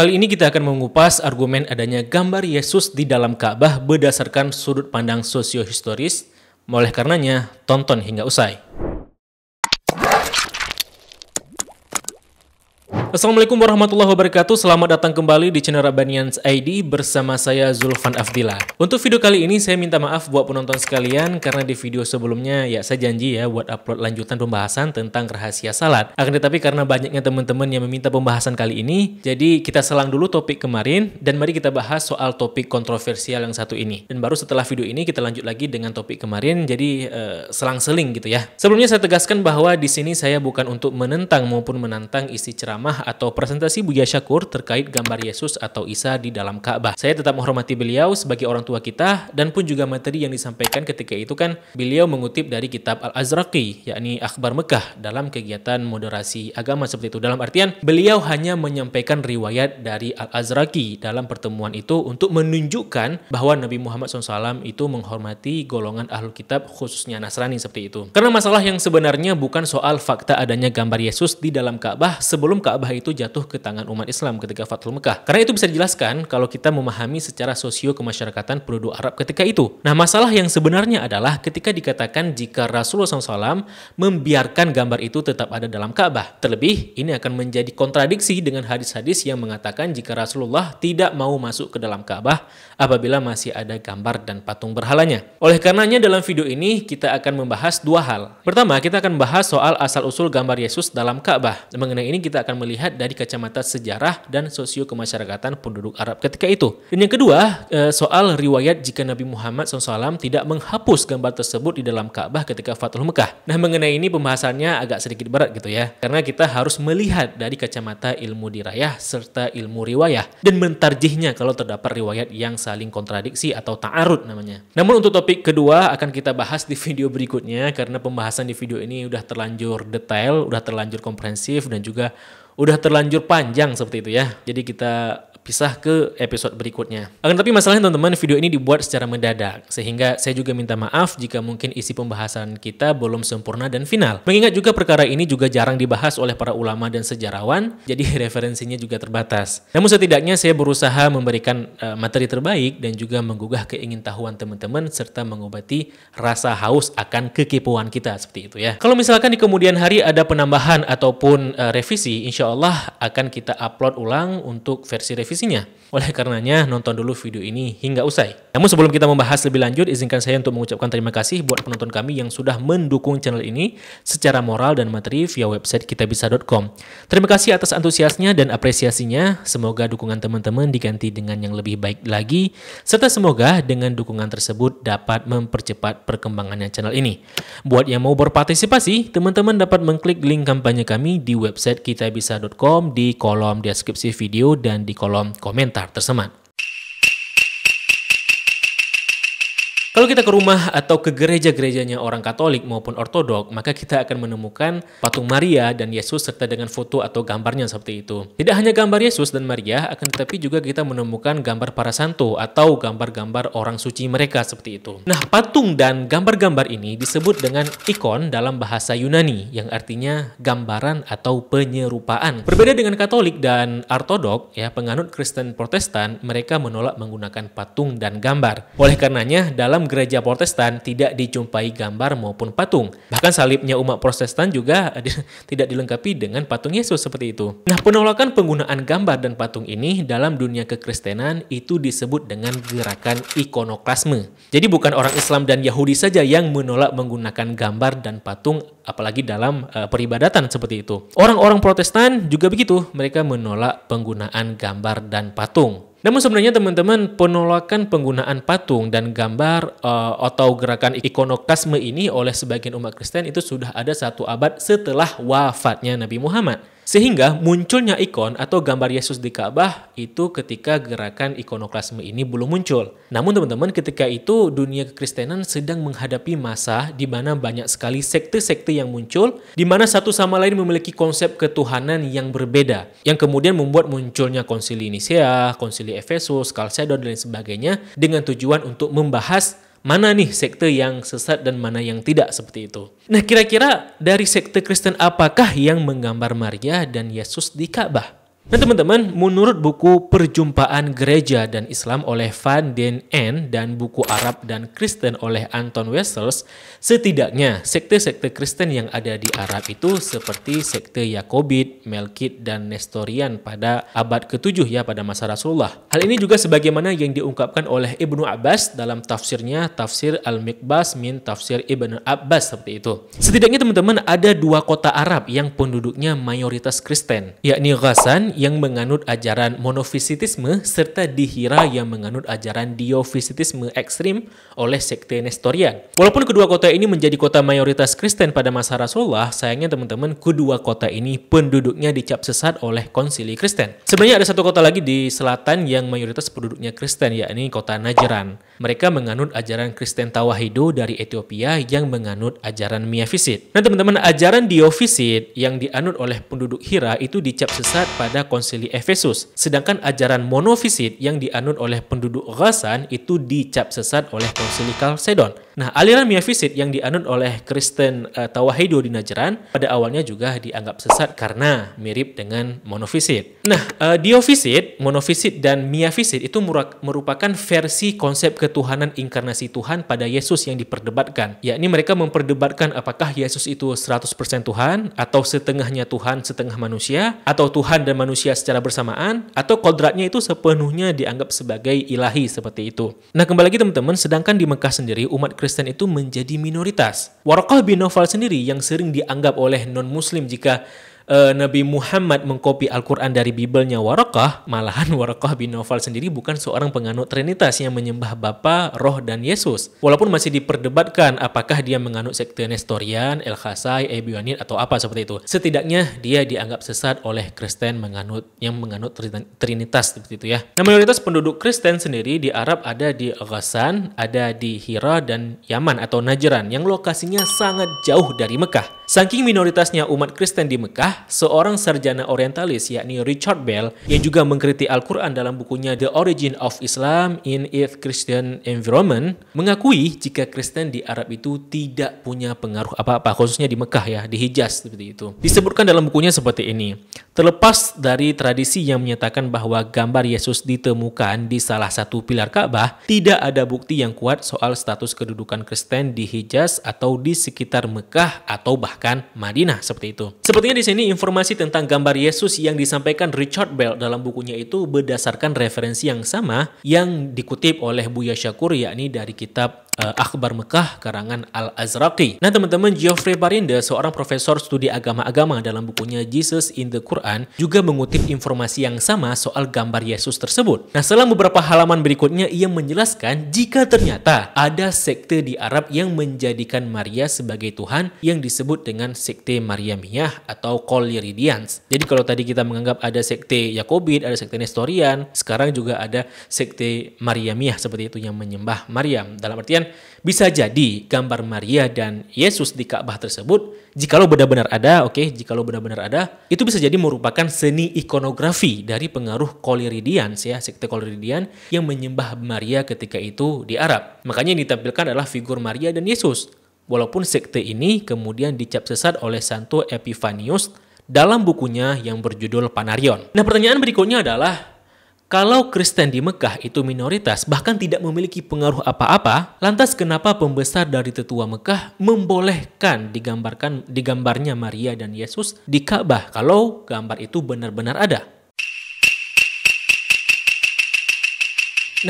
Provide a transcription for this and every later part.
Kali ini kita akan mengupas argumen adanya gambar Yesus di dalam Ka'bah berdasarkan sudut pandang sosiohistoris. Oleh karenanya, tonton hingga usai. Assalamualaikum warahmatullahi wabarakatuh Selamat datang kembali di channel Rabanians ID bersama saya Zulfan Afdila Untuk video kali ini saya minta maaf buat penonton sekalian Karena di video sebelumnya ya saya janji ya buat upload lanjutan pembahasan tentang rahasia salat Akan tetapi karena banyaknya teman-teman yang meminta pembahasan kali ini Jadi kita selang dulu topik kemarin Dan mari kita bahas soal topik kontroversial yang satu ini Dan baru setelah video ini kita lanjut lagi dengan topik kemarin Jadi eh, selang-seling gitu ya Sebelumnya saya tegaskan bahwa di sini saya bukan untuk menentang maupun menantang isi ceramah atau presentasi Buya Syakur terkait gambar Yesus atau Isa di dalam Ka'bah. Saya tetap menghormati beliau sebagai orang tua kita dan pun juga materi yang disampaikan ketika itu kan beliau mengutip dari kitab Al-Azraqi yakni Akhbar Mekah dalam kegiatan moderasi agama seperti itu. Dalam artian beliau hanya menyampaikan riwayat dari Al-Azraqi dalam pertemuan itu untuk menunjukkan bahwa Nabi Muhammad SAW itu menghormati golongan ahlul kitab khususnya Nasrani seperti itu. Karena masalah yang sebenarnya bukan soal fakta adanya gambar Yesus di dalam Ka'bah sebelum Ka'bah khilafah itu jatuh ke tangan umat Islam ketika Fathul Mekah. Karena itu bisa dijelaskan kalau kita memahami secara sosio kemasyarakatan penduduk Arab ketika itu. Nah, masalah yang sebenarnya adalah ketika dikatakan jika Rasulullah SAW membiarkan gambar itu tetap ada dalam Ka'bah. Terlebih, ini akan menjadi kontradiksi dengan hadis-hadis yang mengatakan jika Rasulullah tidak mau masuk ke dalam Ka'bah apabila masih ada gambar dan patung berhalanya. Oleh karenanya dalam video ini kita akan membahas dua hal. Pertama, kita akan membahas soal asal-usul gambar Yesus dalam Ka'bah. Mengenai ini kita akan melihat dilihat dari kacamata sejarah dan sosio kemasyarakatan penduduk Arab ketika itu. Dan yang kedua, eh, soal riwayat jika Nabi Muhammad SAW tidak menghapus gambar tersebut di dalam Ka'bah ketika Fathul Mekah. Nah mengenai ini pembahasannya agak sedikit berat gitu ya, karena kita harus melihat dari kacamata ilmu dirayah serta ilmu riwayah dan mentarjihnya kalau terdapat riwayat yang saling kontradiksi atau ta'arud namanya. Namun untuk topik kedua akan kita bahas di video berikutnya karena pembahasan di video ini udah terlanjur detail, udah terlanjur komprehensif dan juga udah terlanjur panjang seperti itu ya. Jadi kita pisah ke episode berikutnya. Akan tapi masalahnya teman-teman video ini dibuat secara mendadak sehingga saya juga minta maaf jika mungkin isi pembahasan kita belum sempurna dan final. Mengingat juga perkara ini juga jarang dibahas oleh para ulama dan sejarawan jadi referensinya juga terbatas. Namun setidaknya saya berusaha memberikan uh, materi terbaik dan juga menggugah keingintahuan teman-teman serta mengobati rasa haus akan kekepoan kita seperti itu ya. Kalau misalkan di kemudian hari ada penambahan ataupun uh, revisi insya Allah akan kita upload ulang untuk versi revisi oleh karenanya, nonton dulu video ini hingga usai. Namun sebelum kita membahas lebih lanjut, izinkan saya untuk mengucapkan terima kasih buat penonton kami yang sudah mendukung channel ini secara moral dan materi via website kitabisa.com. Terima kasih atas antusiasnya dan apresiasinya. Semoga dukungan teman-teman diganti dengan yang lebih baik lagi, serta semoga dengan dukungan tersebut dapat mempercepat perkembangannya channel ini. Buat yang mau berpartisipasi, teman-teman dapat mengklik link kampanye kami di website kitabisa.com di kolom deskripsi video dan di kolom kolom komentar tersebut. Kalau kita ke rumah atau ke gereja-gerejanya orang Katolik maupun Ortodok, maka kita akan menemukan patung Maria dan Yesus serta dengan foto atau gambarnya seperti itu. Tidak hanya gambar Yesus dan Maria, akan tetapi juga kita menemukan gambar para santo atau gambar-gambar orang suci mereka seperti itu. Nah, patung dan gambar-gambar ini disebut dengan ikon dalam bahasa Yunani yang artinya gambaran atau penyerupaan. Berbeda dengan Katolik dan Ortodok, ya penganut Kristen Protestan, mereka menolak menggunakan patung dan gambar. Oleh karenanya, dalam gereja Protestan tidak dijumpai gambar maupun patung. Bahkan salibnya umat Protestan juga tidak dilengkapi dengan patung Yesus seperti itu. Nah, penolakan penggunaan gambar dan patung ini dalam dunia kekristenan itu disebut dengan gerakan ikonoklasme. Jadi bukan orang Islam dan Yahudi saja yang menolak menggunakan gambar dan patung apalagi dalam uh, peribadatan seperti itu. Orang-orang Protestan juga begitu, mereka menolak penggunaan gambar dan patung. Namun sebenarnya teman-teman penolakan penggunaan patung dan gambar uh, atau gerakan ikonokasme ini oleh sebagian umat Kristen itu sudah ada satu abad setelah wafatnya Nabi Muhammad. Sehingga munculnya ikon atau gambar Yesus di Ka'bah itu ketika gerakan ikonoklasme ini belum muncul. Namun teman-teman ketika itu dunia kekristenan sedang menghadapi masa di mana banyak sekali sekte-sekte yang muncul di mana satu sama lain memiliki konsep ketuhanan yang berbeda yang kemudian membuat munculnya konsili Nisea, konsili Efesus, Kalsedon dan lain sebagainya dengan tujuan untuk membahas mana nih sekte yang sesat dan mana yang tidak seperti itu. Nah, kira-kira dari sekte Kristen apakah yang menggambar Maria dan Yesus di Ka'bah? Nah teman-teman, menurut buku Perjumpaan Gereja dan Islam oleh Van Den En dan buku Arab dan Kristen oleh Anton Wessels, setidaknya sekte-sekte Kristen yang ada di Arab itu seperti sekte Yakobit, Melkit, dan Nestorian pada abad ke-7 ya pada masa Rasulullah. Hal ini juga sebagaimana yang diungkapkan oleh Ibnu Abbas dalam tafsirnya Tafsir Al-Mikbas min Tafsir Ibnu Abbas seperti itu. Setidaknya teman-teman ada dua kota Arab yang penduduknya mayoritas Kristen, yakni Ghasan yang menganut ajaran monofisitisme serta Dihira yang menganut ajaran diofisitisme ekstrim oleh sekte Nestorian. Walaupun kedua kota ini menjadi kota mayoritas Kristen pada masa Rasulullah, sayangnya teman-teman kedua kota ini penduduknya dicap sesat oleh konsili Kristen. Sebenarnya ada satu kota lagi di selatan yang mayoritas penduduknya Kristen, yakni kota Najran. Mereka menganut ajaran Kristen Tawahido dari Ethiopia yang menganut ajaran Miafisit. Nah teman-teman, ajaran diofisit yang dianut oleh penduduk Hira itu dicap sesat pada konsili Efesus. Sedangkan ajaran monofisit yang dianut oleh penduduk Ghazan itu dicap sesat oleh konsili Kalsedon. Nah, aliran miafisit yang dianut oleh Kristen uh, eh, Tawahedo di Najran pada awalnya juga dianggap sesat karena mirip dengan monofisit. Nah, uh, eh, diofisit, monofisit, dan miafisit itu merupakan versi konsep ketuhanan inkarnasi Tuhan pada Yesus yang diperdebatkan. Yakni mereka memperdebatkan apakah Yesus itu 100% Tuhan atau setengahnya Tuhan, setengah manusia atau Tuhan dan manusia secara bersamaan atau kodratnya itu sepenuhnya dianggap sebagai ilahi seperti itu. Nah, kembali lagi teman-teman, sedangkan di Mekah sendiri umat Kristen Kristen itu menjadi minoritas. Warqah bin Nawfal sendiri yang sering dianggap oleh non-muslim jika uh, Nabi Muhammad mengkopi Al-Quran dari Bibelnya Warakah, malahan Warakah bin Nawfal sendiri bukan seorang penganut Trinitas yang menyembah Bapa, Roh, dan Yesus. Walaupun masih diperdebatkan apakah dia menganut sekte Nestorian, El Khasai, Ebionit, atau apa seperti itu. Setidaknya dia dianggap sesat oleh Kristen menganut yang menganut Trinitas seperti itu ya. Nah, mayoritas penduduk Kristen sendiri di Arab ada di Ghassan, ada di Hira dan Yaman atau Najran yang lokasinya sangat jauh dari Mekah. Saking minoritasnya umat Kristen di Mekah, seorang sarjana orientalis yakni Richard Bell yang juga mengkritik Al-Quran dalam bukunya The Origin of Islam in its Christian Environment mengakui jika Kristen di Arab itu tidak punya pengaruh apa-apa khususnya di Mekah ya, di Hijaz seperti itu. Disebutkan dalam bukunya seperti ini. Terlepas dari tradisi yang menyatakan bahwa gambar Yesus ditemukan di salah satu pilar Ka'bah, tidak ada bukti yang kuat soal status kedudukan Kristen di Hijaz atau di sekitar Mekah atau bahkan Madinah seperti itu. Sepertinya di sini sini informasi tentang gambar Yesus yang disampaikan Richard Bell dalam bukunya itu berdasarkan referensi yang sama yang dikutip oleh Buya Syakur yakni dari kitab uh, Akhbar Mekah karangan Al-Azraqi. Nah teman-teman, Geoffrey Barinda seorang profesor studi agama-agama dalam bukunya Jesus in the Quran, juga mengutip informasi yang sama soal gambar Yesus tersebut. Nah setelah beberapa halaman berikutnya, ia menjelaskan jika ternyata ada sekte di Arab yang menjadikan Maria sebagai Tuhan yang disebut dengan sekte Mariamiyah atau Collyridians. Jadi kalau tadi kita menganggap ada sekte Yakobit, ada sekte Nestorian, sekarang juga ada sekte Mariamiyah seperti itu yang menyembah Maryam. Dalam artian bisa jadi gambar Maria dan Yesus di Ka'bah tersebut, jika lo benar-benar ada, oke, okay, lo benar-benar ada, itu bisa jadi merupakan seni ikonografi dari pengaruh Koliridian, ya, sekte Koliridian yang menyembah Maria ketika itu di Arab. Makanya yang ditampilkan adalah figur Maria dan Yesus. Walaupun sekte ini kemudian dicap sesat oleh Santo Epifanius dalam bukunya yang berjudul Panarion. Nah pertanyaan berikutnya adalah, kalau Kristen di Mekah itu minoritas, bahkan tidak memiliki pengaruh apa-apa, lantas kenapa pembesar dari tetua Mekah membolehkan digambarkan digambarnya Maria dan Yesus di Ka'bah kalau gambar itu benar-benar ada?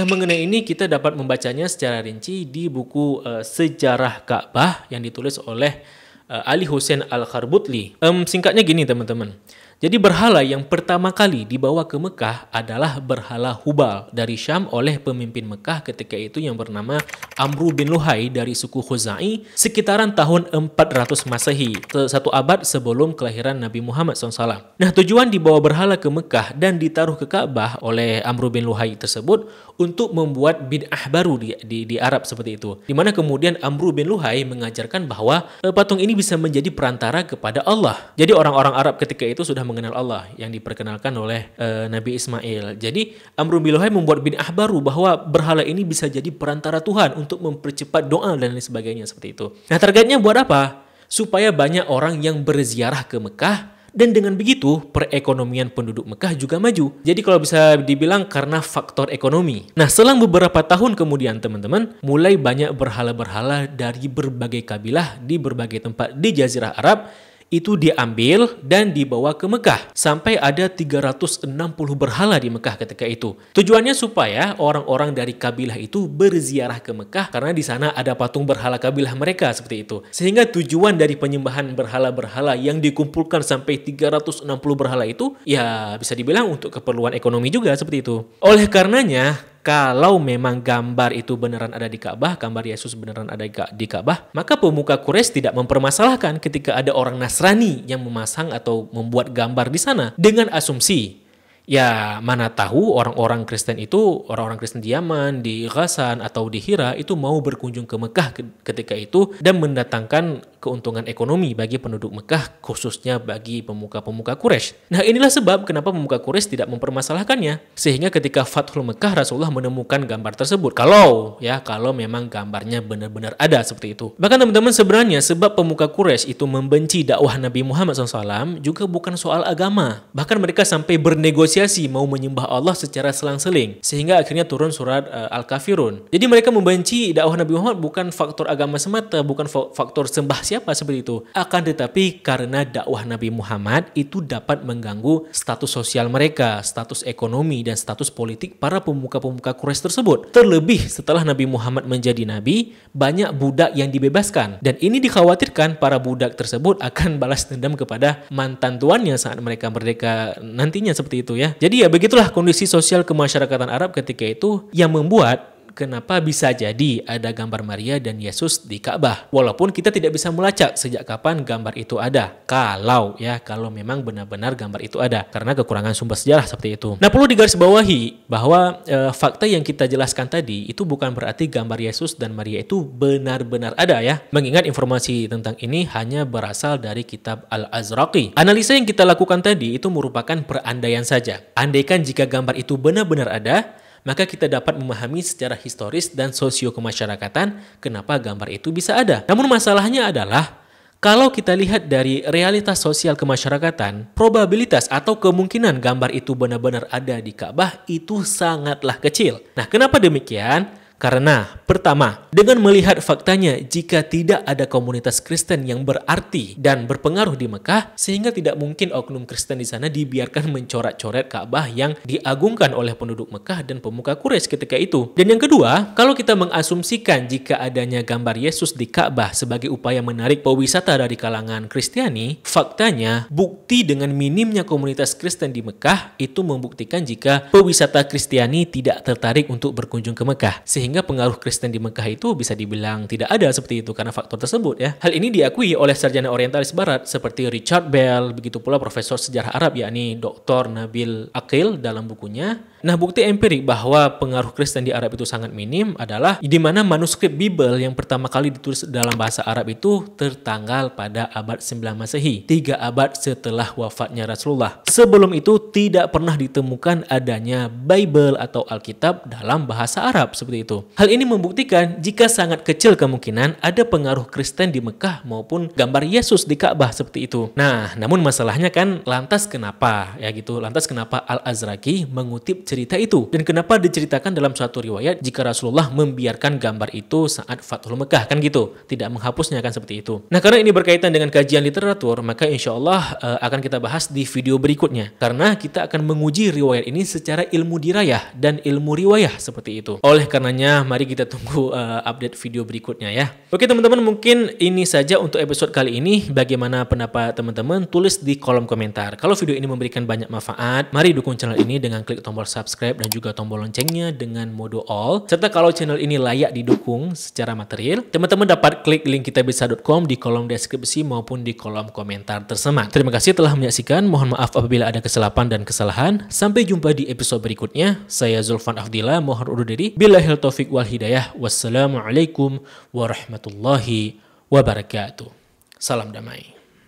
Nah, mengenai ini kita dapat membacanya secara rinci di buku uh, Sejarah Ka'bah yang ditulis oleh eh, Ali Hussein Al-Kharbutli. Um, singkatnya gini, teman-teman. Jadi berhala yang pertama kali dibawa ke Mekah adalah berhala Hubal dari Syam oleh pemimpin Mekah ketika itu yang bernama Amru bin Luhai dari suku Khuzai sekitaran tahun 400 Masehi, satu abad sebelum kelahiran Nabi Muhammad SAW. Nah tujuan dibawa berhala ke Mekah dan ditaruh ke Ka'bah oleh Amru bin Luhai tersebut untuk membuat bid'ah baru di, di, di Arab seperti itu. Di mana kemudian Amru bin Luhai mengajarkan bahwa eh, patung ini bisa menjadi perantara kepada Allah. Jadi orang-orang Arab ketika itu sudah mengenal Allah yang diperkenalkan oleh e, Nabi Ismail. Jadi Amr bin Luhai membuat bin Ahbaru bahwa berhala ini bisa jadi perantara Tuhan untuk mempercepat doa dan lain sebagainya seperti itu. Nah targetnya buat apa? Supaya banyak orang yang berziarah ke Mekah dan dengan begitu, perekonomian penduduk Mekah juga maju. Jadi kalau bisa dibilang karena faktor ekonomi. Nah, selang beberapa tahun kemudian teman-teman, mulai banyak berhala-berhala dari berbagai kabilah di berbagai tempat di Jazirah Arab itu diambil dan dibawa ke Mekah. Sampai ada 360 berhala di Mekah ketika itu. Tujuannya supaya orang-orang dari kabilah itu berziarah ke Mekah karena di sana ada patung berhala kabilah mereka seperti itu. Sehingga tujuan dari penyembahan berhala-berhala yang dikumpulkan sampai 360 berhala itu ya bisa dibilang untuk keperluan ekonomi juga seperti itu. Oleh karenanya kalau memang gambar itu beneran ada di Ka'bah, gambar Yesus beneran ada di Ka'bah, maka pemuka Quraisy tidak mempermasalahkan ketika ada orang Nasrani yang memasang atau membuat gambar di sana dengan asumsi ya mana tahu orang-orang Kristen itu orang-orang Kristen di Yaman, di Ghassan atau di Hira itu mau berkunjung ke Mekah ketika itu dan mendatangkan keuntungan ekonomi bagi penduduk Mekah, khususnya bagi pemuka-pemuka Quraisy. Nah, inilah sebab kenapa pemuka Quraisy tidak mempermasalahkannya. Sehingga ketika Fathul Mekah, Rasulullah menemukan gambar tersebut. Kalau, ya, kalau memang gambarnya benar-benar ada seperti itu. Bahkan teman-teman, sebenarnya sebab pemuka Quraisy itu membenci dakwah Nabi Muhammad SAW juga bukan soal agama. Bahkan mereka sampai bernegosiasi mau menyembah Allah secara selang-seling. Sehingga akhirnya turun surat uh, Al-Kafirun. Jadi mereka membenci dakwah Nabi Muhammad bukan faktor agama semata, bukan faktor sembah siapa seperti itu. Akan tetapi karena dakwah Nabi Muhammad itu dapat mengganggu status sosial mereka, status ekonomi dan status politik para pemuka-pemuka Quraisy tersebut. Terlebih setelah Nabi Muhammad menjadi nabi, banyak budak yang dibebaskan dan ini dikhawatirkan para budak tersebut akan balas dendam kepada mantan tuannya saat mereka merdeka nantinya seperti itu ya. Jadi ya begitulah kondisi sosial kemasyarakatan Arab ketika itu yang membuat kenapa bisa jadi ada gambar Maria dan Yesus di Ka'bah. Walaupun kita tidak bisa melacak sejak kapan gambar itu ada. Kalau ya, kalau memang benar-benar gambar itu ada. Karena kekurangan sumber sejarah seperti itu. Nah perlu digarisbawahi bahwa e, fakta yang kita jelaskan tadi itu bukan berarti gambar Yesus dan Maria itu benar-benar ada ya. Mengingat informasi tentang ini hanya berasal dari kitab Al-Azraqi. Analisa yang kita lakukan tadi itu merupakan perandaian saja. Andaikan jika gambar itu benar-benar ada, maka kita dapat memahami secara historis dan sosio kemasyarakatan kenapa gambar itu bisa ada. Namun masalahnya adalah kalau kita lihat dari realitas sosial kemasyarakatan, probabilitas atau kemungkinan gambar itu benar-benar ada di Ka'bah itu sangatlah kecil. Nah, kenapa demikian? Karena, pertama, dengan melihat faktanya jika tidak ada komunitas Kristen yang berarti dan berpengaruh di Mekah, sehingga tidak mungkin oknum Kristen di sana dibiarkan mencoret-coret Ka'bah yang diagungkan oleh penduduk Mekah dan pemuka Quraisy ketika itu. Dan yang kedua, kalau kita mengasumsikan jika adanya gambar Yesus di Ka'bah sebagai upaya menarik pewisata dari kalangan Kristiani, faktanya bukti dengan minimnya komunitas Kristen di Mekah itu membuktikan jika pewisata Kristiani tidak tertarik untuk berkunjung ke Mekah, sehingga sehingga pengaruh Kristen di Mekah itu bisa dibilang tidak ada seperti itu karena faktor tersebut ya. Hal ini diakui oleh sarjana orientalis barat seperti Richard Bell, begitu pula profesor sejarah Arab yakni Dr. Nabil Akil dalam bukunya Nah, bukti empirik bahwa pengaruh Kristen di Arab itu sangat minim adalah di mana manuskrip Bible yang pertama kali ditulis dalam bahasa Arab itu tertanggal pada abad 9 Masehi, tiga abad setelah wafatnya Rasulullah. Sebelum itu tidak pernah ditemukan adanya Bible atau Alkitab dalam bahasa Arab seperti itu. Hal ini membuktikan jika sangat kecil kemungkinan ada pengaruh Kristen di Mekah maupun gambar Yesus di Ka'bah seperti itu. Nah, namun masalahnya kan lantas kenapa ya gitu? Lantas kenapa Al-Azraqi mengutip cerita itu dan kenapa diceritakan dalam suatu riwayat jika Rasulullah membiarkan gambar itu saat Fathul Mekah kan gitu tidak menghapusnya kan seperti itu nah karena ini berkaitan dengan kajian literatur maka insya Allah uh, eh, akan kita bahas di video berikutnya karena kita akan menguji riwayat ini secara ilmu dirayah dan ilmu riwayah seperti itu oleh karenanya mari kita tunggu uh, update video berikutnya ya oke teman-teman mungkin ini saja untuk episode kali ini bagaimana pendapat teman-teman tulis di kolom komentar kalau video ini memberikan banyak manfaat mari dukung channel ini dengan klik tombol subscribe subscribe dan juga tombol loncengnya dengan mode all. Serta kalau channel ini layak didukung secara material, teman-teman dapat klik link kitabisa.com di kolom deskripsi maupun di kolom komentar tersemat. Terima kasih telah menyaksikan. Mohon maaf apabila ada kesalahan dan kesalahan. Sampai jumpa di episode berikutnya. Saya Zulfan Afdila, mohon urut diri. Bila taufik wal hidayah. Wassalamualaikum warahmatullahi wabarakatuh. Salam damai.